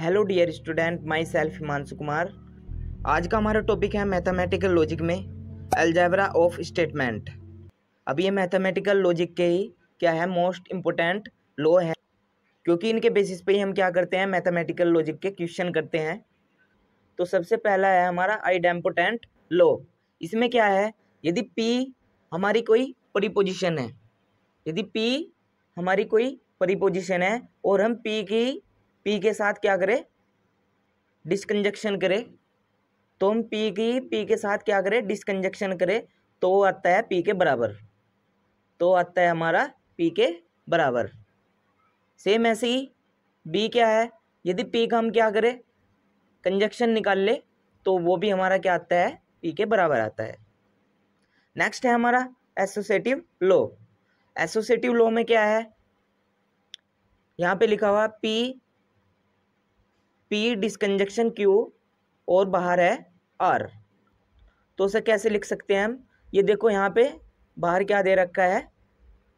hello dear student myself Himanshu Kumar आज का हमारा टॉपिक है मैथमेटिकल लॉजिक में एल्जैबरा ऑफ स्टेटमेंट अब ये मैथमेटिकल लॉजिक के ही क्या है मोस्ट इम्पोर्टेंट लॉ है क्योंकि इनके बेसिस पे ही हम क्या करते हैं मैथमेटिकल लॉजिक के क्वेश्चन करते हैं तो सबसे पहला है हमारा आइडेम्पोटेंट लॉ इसमें क्या है यदि पी हमारी कोई परिपोजिशन है यदि पी हमारी कोई परिपोजिशन है और हम पी की पी के साथ क्या करे डिसकंजक्शन करे तो हम पी की पी के साथ क्या करे डिसकंजक्शन करे तो आता है पी के बराबर तो आता है हमारा पी के बराबर सेम ऐसे ही बी क्या है यदि पी का हम क्या करें कंजक्शन निकाल ले तो वो भी हमारा क्या आता है पी के बराबर आता है नेक्स्ट है हमारा एसोसिएटिव लॉ एसोसिएटिव लॉ में क्या है यहाँ पे लिखा हुआ पी पी डिस्कंजक्शन क्यू और बाहर है आर तो उसे कैसे लिख सकते हैं हम ये देखो यहाँ पे बाहर क्या दे रखा है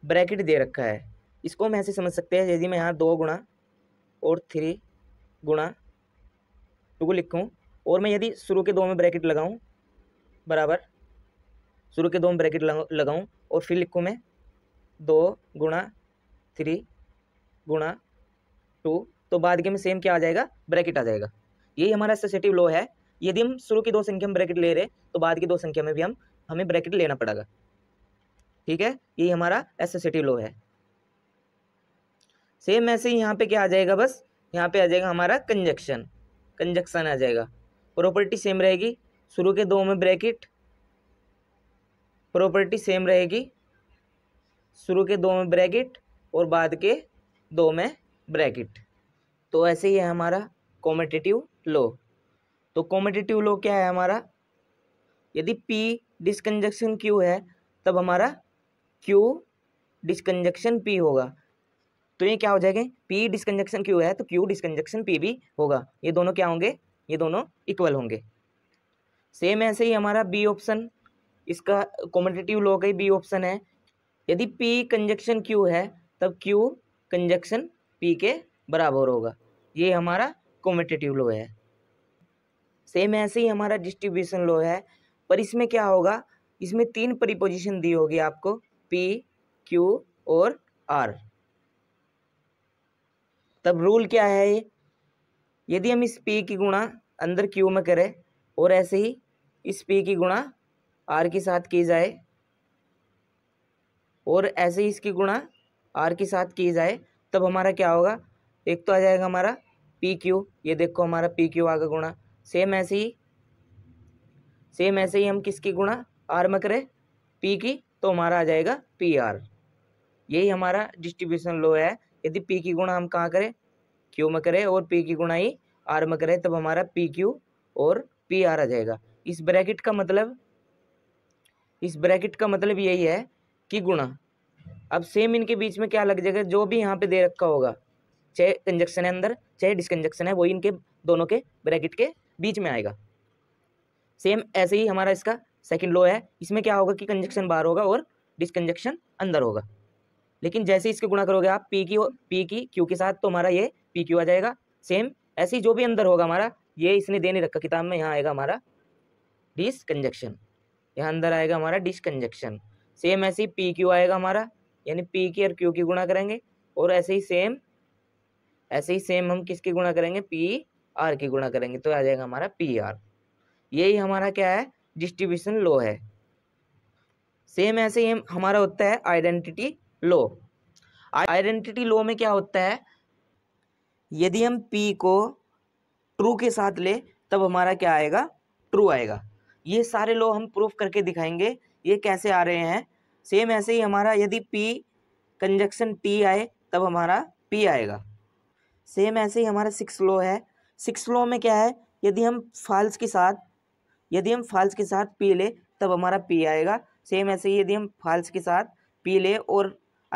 ब्रैकेट दे रखा है इसको हम ऐसे समझ सकते हैं यदि मैं यहाँ दो गुणा और थ्री गुणा टू को लिखूँ और मैं यदि शुरू के दो में ब्रैकेट लगाऊँ बराबर शुरू के दो में ब्रैकेट लगाऊँ और फिर लिखूँ मैं दो गुणा थ्री गुणा टू तो बाद के में सेम क्या आ जाएगा ब्रैकेट आ जाएगा यही हमारा एसोसिएटिव लॉ है यदि हम शुरू की दो संख्या में ब्रैकेट ले रहे तो बाद की दो संख्या में भी हम हमें ब्रैकेट लेना पड़ेगा ठीक है यही हमारा एसोसिएटिव लॉ है सेम ऐसे ही यहाँ पे क्या आ जाएगा बस यहाँ पे आ जाएगा हमारा कंजक्शन कंजक्शन आ जाएगा प्रॉपर्टी सेम रहेगी शुरू के दो में ब्रैकेट प्रॉपर्टी सेम रहेगी शुरू के दो में ब्रैकेट और बाद के दो में ब्रैकेट तो ऐसे ही है हमारा कॉमेटेटिव लो तो कॉमेटेटिव लो क्या है हमारा यदि पी डिसकंजक्शन क्यू है तब हमारा क्यू डिसकंजक्शन पी होगा तो ये क्या हो जाएगा पी डिसकंजक्शन क्यू है तो क्यू डिसकंजक्शन पी भी होगा ये दोनों क्या होंगे ये दोनों इक्वल होंगे सेम ऐसे ही हमारा बी ऑप्शन इसका कॉमेटेटिव लो का ही बी ऑप्शन है यदि पी कंजक्शन क्यू है तब क्यू कंजक्शन पी के बराबर होगा ये हमारा कॉम्पिटेटिव लॉ है सेम ऐसे ही हमारा डिस्ट्रीब्यूशन लॉ है पर इसमें क्या होगा इसमें तीन प्रीपोजिशन दी होगी आपको पी क्यू और आर तब रूल क्या है ये यदि हम इस पी की गुणा अंदर क्यू में करें और ऐसे ही इस पी की गुणा आर के साथ की जाए और ऐसे ही इसकी गुणा आर के साथ की जाए तब हमारा क्या होगा एक तो आ जाएगा हमारा पी क्यू ये देखो हमारा पी क्यू आगे गुणा सेम ऐसे ही सेम ऐसे ही हम किसकी गुणा आर में करें पी की तो हमारा आ जाएगा पी आर यही हमारा डिस्ट्रीब्यूशन लॉ है यदि पी की गुणा हम कहाँ करें क्यू में करें और पी की गुणा ही आर में करें तब हमारा पी क्यू और पी आर आ जाएगा इस ब्रैकेट का मतलब इस ब्रैकेट का मतलब यही है कि गुणा अब सेम इनके बीच में क्या लग जाएगा जो भी यहाँ पे दे रखा होगा चाहे कंजक्शन है अंदर चाहे डिसकंजक्शन है वही इनके दोनों के ब्रैकेट के बीच में आएगा सेम ऐसे ही हमारा इसका सेकेंड लो है इसमें क्या होगा कि कंजक्शन बाहर होगा और डिसकंजक्शन अंदर होगा लेकिन जैसे इसके गुणा करोगे आप पी की पी की क्यू के साथ तो हमारा ये पी क्यू आ जाएगा सेम ऐसे ही जो भी अंदर होगा हमारा ये इसने दे नहीं रखा किताब में यहाँ आएगा हमारा डिसकंजक्शन यहाँ अंदर आएगा हमारा डिसकंजक्शन सेम ऐसे ही पी क्यू आएगा हमारा यानी पी की और क्यू की गुणा करेंगे और ऐसे ही सेम ऐसे ही सेम हम किसकी गुणा करेंगे पी आर की गुणा करेंगे तो आ जाएगा हमारा पी आर यही हमारा क्या है डिस्ट्रीब्यूशन लो है सेम ऐसे ही हमारा होता है आइडेंटिटी लो आइडेंटिटी लो में क्या होता है यदि हम पी को ट्रू के साथ ले तब हमारा क्या आएगा ट्रू आएगा ये सारे लो हम प्रूफ करके दिखाएंगे ये कैसे आ रहे हैं सेम ऐसे ही हमारा यदि पी कंजक्शन टी आए तब हमारा पी आएगा सेम ऐसे ही हमारा सिक्स लो है सिक्स लो में क्या है यदि हम फाल्स के साथ यदि हम फाल्स के साथ पी ले तब हमारा पी आएगा सेम ऐसे ही यदि हम फाल्स के साथ पी ले और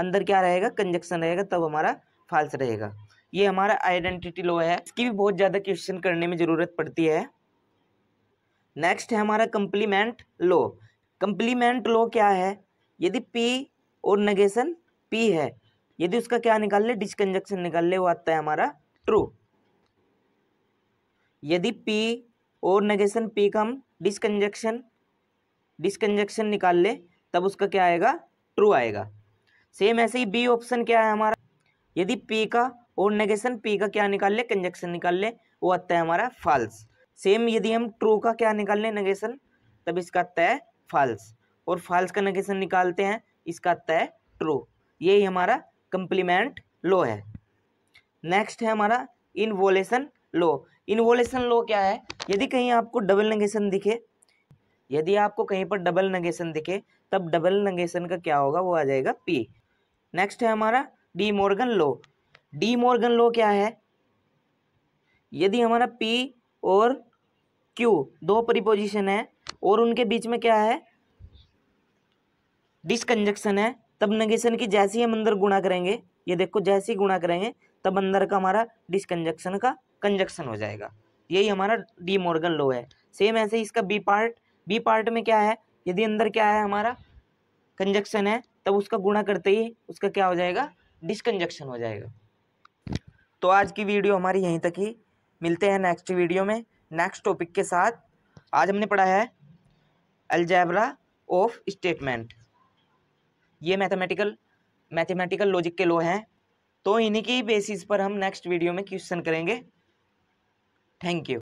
अंदर क्या रहेगा कंजक्शन रहेगा तब हमारा फाल्स रहेगा ये हमारा आइडेंटिटी लो है इसकी भी बहुत ज़्यादा क्वेश्चन करने में ज़रूरत पड़ती है नेक्स्ट है हमारा कंप्लीमेंट लो कंप्लीमेंट लो क्या है यदि पी और नगेशन पी है यदि उसका क्या निकाल ले डिसकंजक्शन निकाल ले वो आता है हमारा ट्रू यदि पी और नेगेशन पी का हम डिसकंजक्शन डिसकंजक्शन निकाल ले तब उसका क्या आएगा ट्रू आएगा सेम ऐसे ही बी ऑप्शन क्या है हमारा यदि पी का और नेगेशन पी का क्या निकाल ले कंजक्शन निकाल ले वो आता है हमारा फॉल्स सेम यदि हम ट्रू का क्या निकाल लें नेगेशन तब इसका आता है फॉल्स और फॉल्स का नेगेशन निकालते हैं इसका आता है ट्रू यही हमारा कंप्लीमेंट लो है नेक्स्ट है हमारा इनवोलेशन लो इनवोलेशन लो क्या है यदि कहीं आपको डबल नगेशन दिखे यदि आपको कहीं पर डबल नगेशन दिखे तब डबल नगेशन का क्या होगा वो आ जाएगा पी नेक्स्ट है हमारा De Morgan law De Morgan law क्या है यदि हमारा पी और क्यू दो प्रीपोजिशन है और उनके बीच में क्या है डिसकंजक्शन है तब नगेशन की जैसे ही हम अंदर गुणा करेंगे ये देखो जैसे ही गुणा करेंगे तब अंदर का हमारा डिसकंजक्शन का कंजक्शन हो जाएगा यही हमारा डी मॉर्गन लो है सेम ऐसे ही इसका बी पार्ट बी पार्ट में क्या है यदि अंदर क्या है हमारा कंजक्शन है तब उसका गुणा करते ही उसका क्या हो जाएगा डिसकंजक्शन हो जाएगा तो आज की वीडियो हमारी यहीं तक ही मिलते हैं नेक्स्ट वीडियो में नेक्स्ट टॉपिक के साथ आज हमने पढ़ा है अलजैबरा ऑफ स्टेटमेंट ये मैथमेटिकल मैथमेटिकल लॉजिक के लो हैं तो इन्हीं की बेसिस पर हम नेक्स्ट वीडियो में क्वेश्चन करेंगे थैंक यू